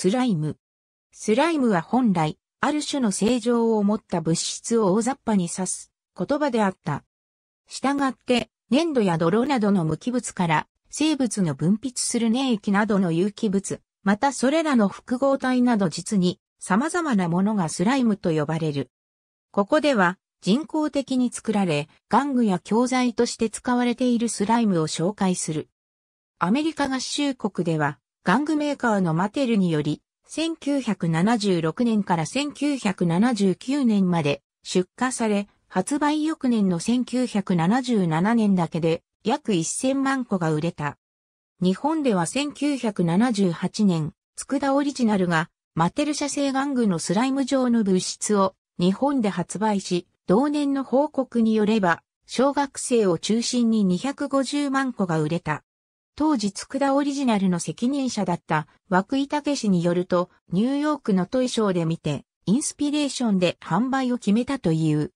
スライム。スライムは本来、ある種の正常を持った物質を大雑把に指す言葉であった。従って、粘土や泥などの無機物から生物の分泌する粘液などの有機物、またそれらの複合体など実に様々なものがスライムと呼ばれる。ここでは人工的に作られ、玩具や教材として使われているスライムを紹介する。アメリカ合衆国では玩具メーカーのマテルにより、1976年から1979年まで出荷され、発売翌年の1977年だけで約1000万個が売れた。日本では1978年、佃オリジナルがマテル社製玩具のスライム状の物質を日本で発売し、同年の報告によれば、小学生を中心に250万個が売れた。当時佃オリジナルの責任者だった枠井武氏によると、ニューヨークのトイショーで見て、インスピレーションで販売を決めたという。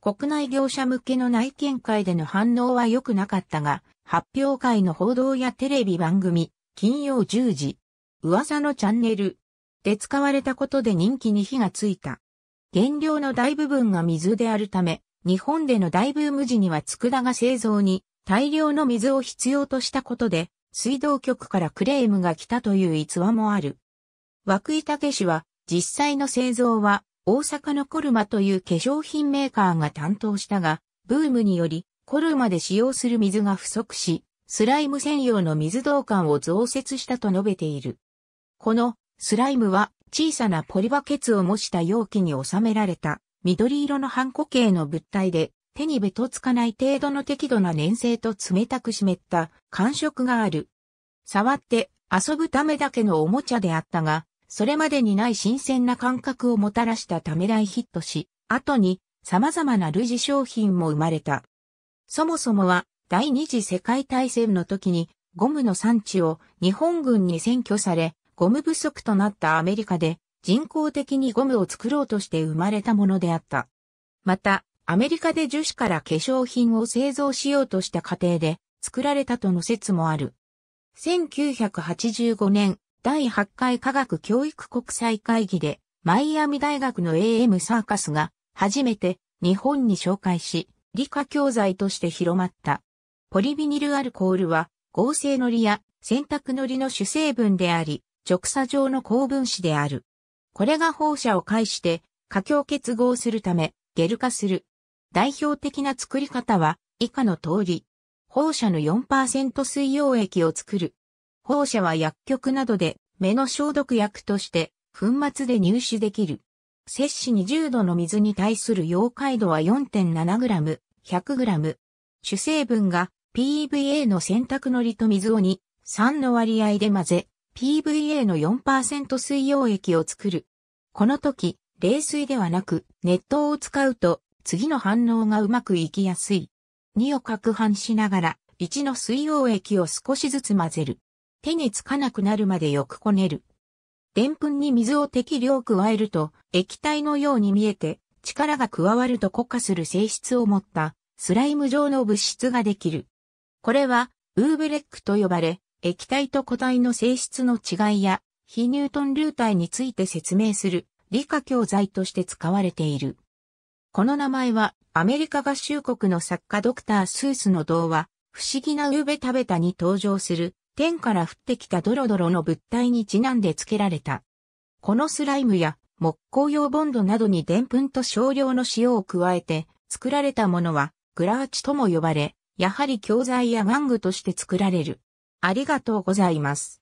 国内業者向けの内見会での反応は良くなかったが、発表会の報道やテレビ番組、金曜10時、噂のチャンネルで使われたことで人気に火がついた。原料の大部分が水であるため、日本での大ブーム時には佃が製造に大量の水を必要としたことで、水道局からクレームが来たという逸話もある。涌井武氏は、実際の製造は、大阪のコルマという化粧品メーカーが担当したが、ブームにより、コルマで使用する水が不足し、スライム専用の水道管を増設したと述べている。このスライムは小さなポリバケツを模した容器に収められた緑色の半固形の物体で手にべとつかない程度の適度な粘性と冷たく湿った感触がある。触って遊ぶためだけのおもちゃであったが、それまでにない新鮮な感覚をもたらしたためらいヒットし、後に様々な類似商品も生まれた。そもそもは第二次世界大戦の時にゴムの産地を日本軍に占拠され、ゴム不足となったアメリカで人工的にゴムを作ろうとして生まれたものであった。また、アメリカで樹脂から化粧品を製造しようとした過程で作られたとの説もある。1985年、第8回科学教育国際会議で、マイアミ大学の AM サーカスが、初めて日本に紹介し、理科教材として広まった。ポリビニルアルコールは、合成のりや洗濯のりの主成分であり、直鎖状の高分子である。これが放射を介して、過強結合するため、ゲル化する。代表的な作り方は以下の通り。放射の4%水溶液を作る。放射は薬局などで目の消毒薬として粉末で入手できる。摂氏20度の水に対する溶解度は 4.7g、100g。主成分が PVA の洗濯のりと水を2、3の割合で混ぜ、PVA の4%水溶液を作る。この時、冷水ではなく、熱湯を使うと次の反応がうまくいきやすい。2を攪拌しながら、1の水溶液を少しずつ混ぜる。手につかなくなるまでよくこねる。でんぷんに水を適量加えると、液体のように見えて、力が加わると固化する性質を持った、スライム状の物質ができる。これは、ウーブレックと呼ばれ、液体と固体の性質の違いや、非ニュートン流体について説明する理科教材として使われている。この名前はアメリカ合衆国の作家ドクター・スースの童話、不思議なウベ食べたに登場する天から降ってきたドロドロの物体にちなんで付けられた。このスライムや木工用ボンドなどにぷんと少量の塩を加えて作られたものはグラーチとも呼ばれ、やはり教材や玩具として作られる。ありがとうございます。